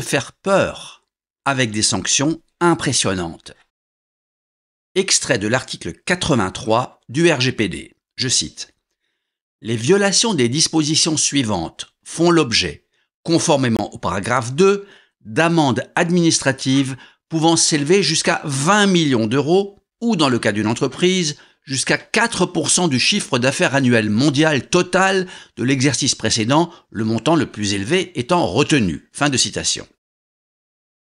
faire peur avec des sanctions impressionnantes. Extrait de l'article 83 du RGPD. Je cite. Les violations des dispositions suivantes font l'objet, conformément au paragraphe 2, d'amendes administratives pouvant s'élever jusqu'à 20 millions d'euros ou, dans le cas d'une entreprise, jusqu'à 4% du chiffre d'affaires annuel mondial total de l'exercice précédent, le montant le plus élevé étant retenu. Fin de citation.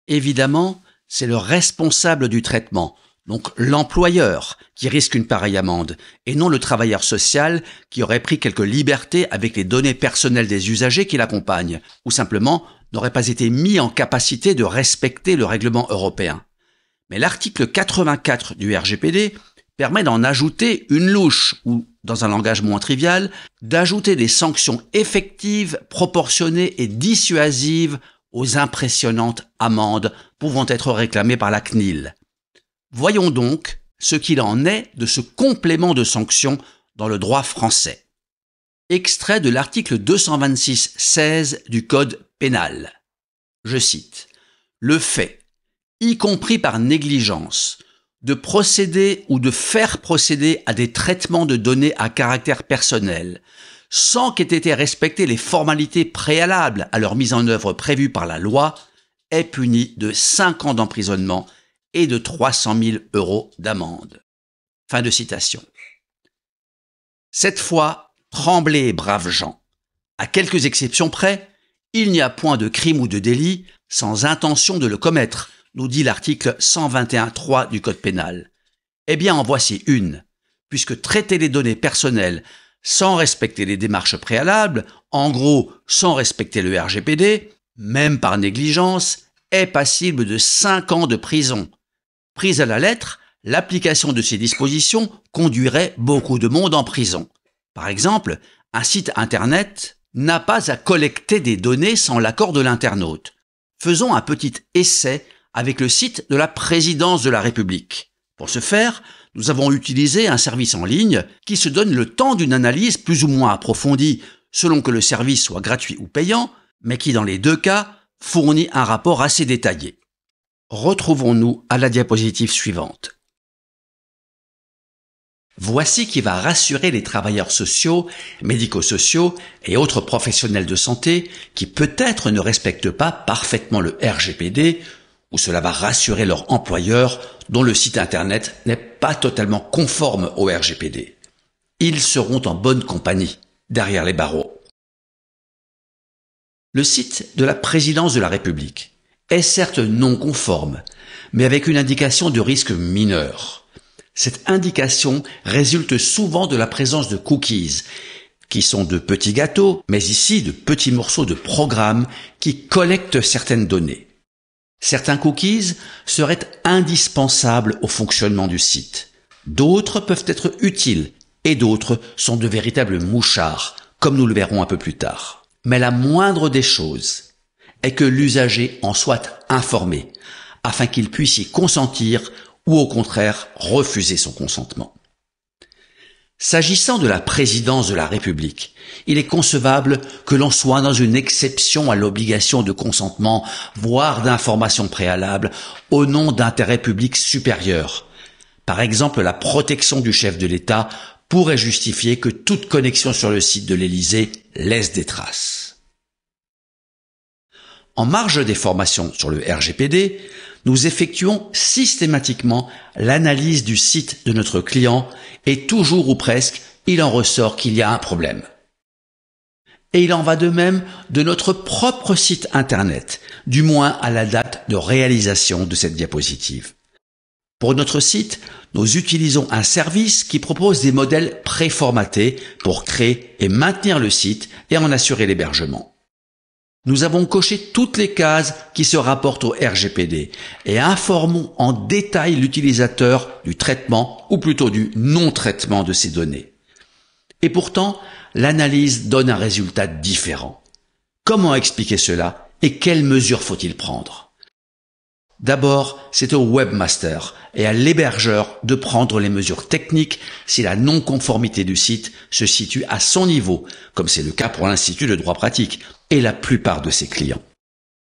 Évidemment, c'est le responsable du traitement, donc l'employeur, qui risque une pareille amende, et non le travailleur social qui aurait pris quelques libertés avec les données personnelles des usagers qui l'accompagnent, ou simplement n'aurait pas été mis en capacité de respecter le règlement européen. Mais l'article 84 du RGPD permet d'en ajouter une louche, ou, dans un langage moins trivial, d'ajouter des sanctions effectives, proportionnées et dissuasives aux impressionnantes amendes pouvant être réclamées par la CNIL. Voyons donc ce qu'il en est de ce complément de sanctions dans le droit français. Extrait de l'article 226-16 du Code pénal. Je cite. Le fait, y compris par négligence, de procéder ou de faire procéder à des traitements de données à caractère personnel, sans qu'aient été respectées les formalités préalables à leur mise en œuvre prévue par la loi, est puni de 5 ans d'emprisonnement et de 300 000 euros d'amende. Fin de citation. Cette fois, tremblez, braves gens. À quelques exceptions près, il n'y a point de crime ou de délit sans intention de le commettre, nous dit l'article 121.3 du Code pénal. Eh bien, en voici une, puisque traiter les données personnelles sans respecter les démarches préalables, en gros sans respecter le RGPD, même par négligence, est passible de 5 ans de prison. Prise à la lettre, l'application de ces dispositions conduirait beaucoup de monde en prison. Par exemple, un site Internet n'a pas à collecter des données sans l'accord de l'internaute. Faisons un petit essai avec le site de la présidence de la République. Pour ce faire, nous avons utilisé un service en ligne qui se donne le temps d'une analyse plus ou moins approfondie selon que le service soit gratuit ou payant, mais qui dans les deux cas fournit un rapport assez détaillé. Retrouvons-nous à la diapositive suivante. Voici qui va rassurer les travailleurs sociaux, médico-sociaux et autres professionnels de santé qui peut-être ne respectent pas parfaitement le RGPD où cela va rassurer leurs employeur dont le site internet n'est pas totalement conforme au RGPD. Ils seront en bonne compagnie derrière les barreaux. Le site de la présidence de la République est certes non conforme, mais avec une indication de risque mineur. Cette indication résulte souvent de la présence de cookies, qui sont de petits gâteaux, mais ici de petits morceaux de programmes qui collectent certaines données. Certains cookies seraient indispensables au fonctionnement du site. D'autres peuvent être utiles et d'autres sont de véritables mouchards, comme nous le verrons un peu plus tard. Mais la moindre des choses est que l'usager en soit informé, afin qu'il puisse y consentir ou au contraire refuser son consentement. S'agissant de la présidence de la République, il est concevable que l'on soit dans une exception à l'obligation de consentement, voire d'information préalable, au nom d'intérêts publics supérieurs. Par exemple, la protection du chef de l'État pourrait justifier que toute connexion sur le site de l'Élysée laisse des traces. En marge des formations sur le RGPD, nous effectuons systématiquement l'analyse du site de notre client et toujours ou presque, il en ressort qu'il y a un problème. Et il en va de même de notre propre site Internet, du moins à la date de réalisation de cette diapositive. Pour notre site, nous utilisons un service qui propose des modèles préformatés pour créer et maintenir le site et en assurer l'hébergement. Nous avons coché toutes les cases qui se rapportent au RGPD et informons en détail l'utilisateur du traitement ou plutôt du non-traitement de ces données. Et pourtant, l'analyse donne un résultat différent. Comment expliquer cela et quelles mesures faut-il prendre D'abord, c'est au webmaster et à l'hébergeur de prendre les mesures techniques si la non-conformité du site se situe à son niveau, comme c'est le cas pour l'Institut de droit pratique et la plupart de ses clients.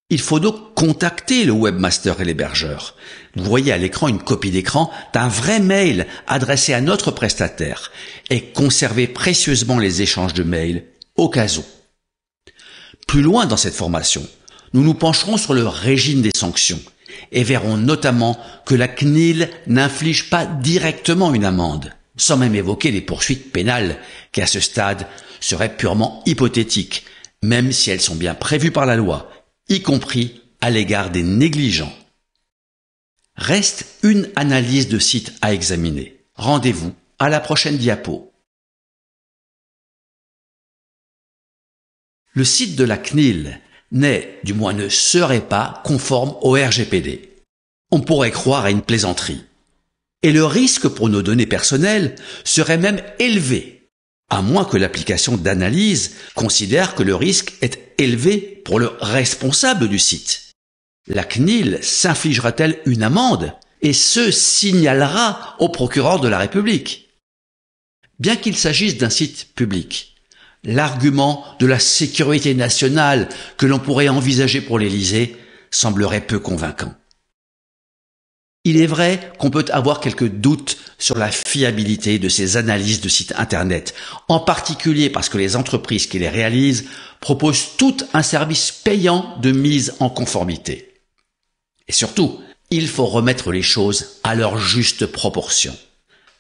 Il faut donc contacter le webmaster et l'hébergeur. Vous voyez à l'écran une copie d'écran d'un vrai mail adressé à notre prestataire et conserver précieusement les échanges de mails au cas où. Plus loin dans cette formation, nous nous pencherons sur le régime des sanctions et verrons notamment que la CNIL n'inflige pas directement une amende, sans même évoquer les poursuites pénales, qui à ce stade seraient purement hypothétiques, même si elles sont bien prévues par la loi, y compris à l'égard des négligents. Reste une analyse de site à examiner. Rendez-vous à la prochaine diapo. Le site de la CNIL n'est, du moins ne serait pas, conforme au RGPD. On pourrait croire à une plaisanterie. Et le risque pour nos données personnelles serait même élevé, à moins que l'application d'analyse considère que le risque est élevé pour le responsable du site. La CNIL s'infligera-t-elle une amende et se signalera au procureur de la République Bien qu'il s'agisse d'un site public, l'argument de la sécurité nationale que l'on pourrait envisager pour l'Élysée semblerait peu convaincant. Il est vrai qu'on peut avoir quelques doutes sur la fiabilité de ces analyses de sites Internet, en particulier parce que les entreprises qui les réalisent proposent tout un service payant de mise en conformité. Et surtout, il faut remettre les choses à leur juste proportion.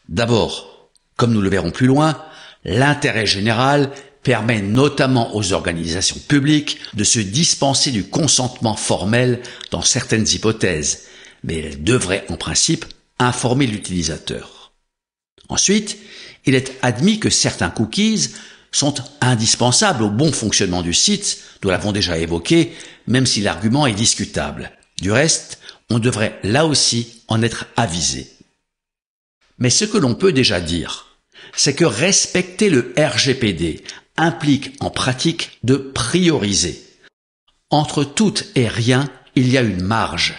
D'abord, comme nous le verrons plus loin, l'intérêt général permet notamment aux organisations publiques de se dispenser du consentement formel dans certaines hypothèses, mais elle devrait en principe informer l'utilisateur. Ensuite, il est admis que certains cookies sont indispensables au bon fonctionnement du site, nous l'avons déjà évoqué, même si l'argument est discutable. Du reste, on devrait là aussi en être avisé. Mais ce que l'on peut déjà dire, c'est que respecter le RGPD implique en pratique de prioriser. Entre tout et rien, il y a une marge,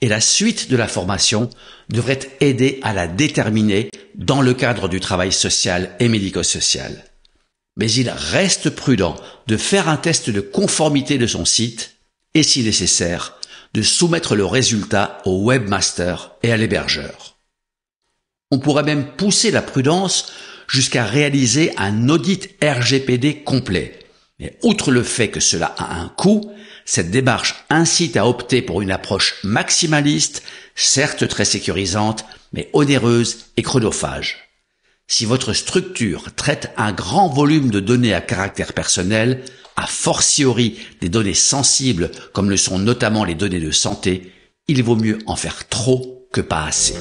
et la suite de la formation devrait aider à la déterminer dans le cadre du travail social et médico-social. Mais il reste prudent de faire un test de conformité de son site et si nécessaire, de soumettre le résultat au webmaster et à l'hébergeur. On pourrait même pousser la prudence jusqu'à réaliser un audit RGPD complet. Mais outre le fait que cela a un coût, cette démarche incite à opter pour une approche maximaliste, certes très sécurisante, mais onéreuse et chronophage. Si votre structure traite un grand volume de données à caractère personnel, à fortiori des données sensibles comme le sont notamment les données de santé, il vaut mieux en faire trop que pas assez.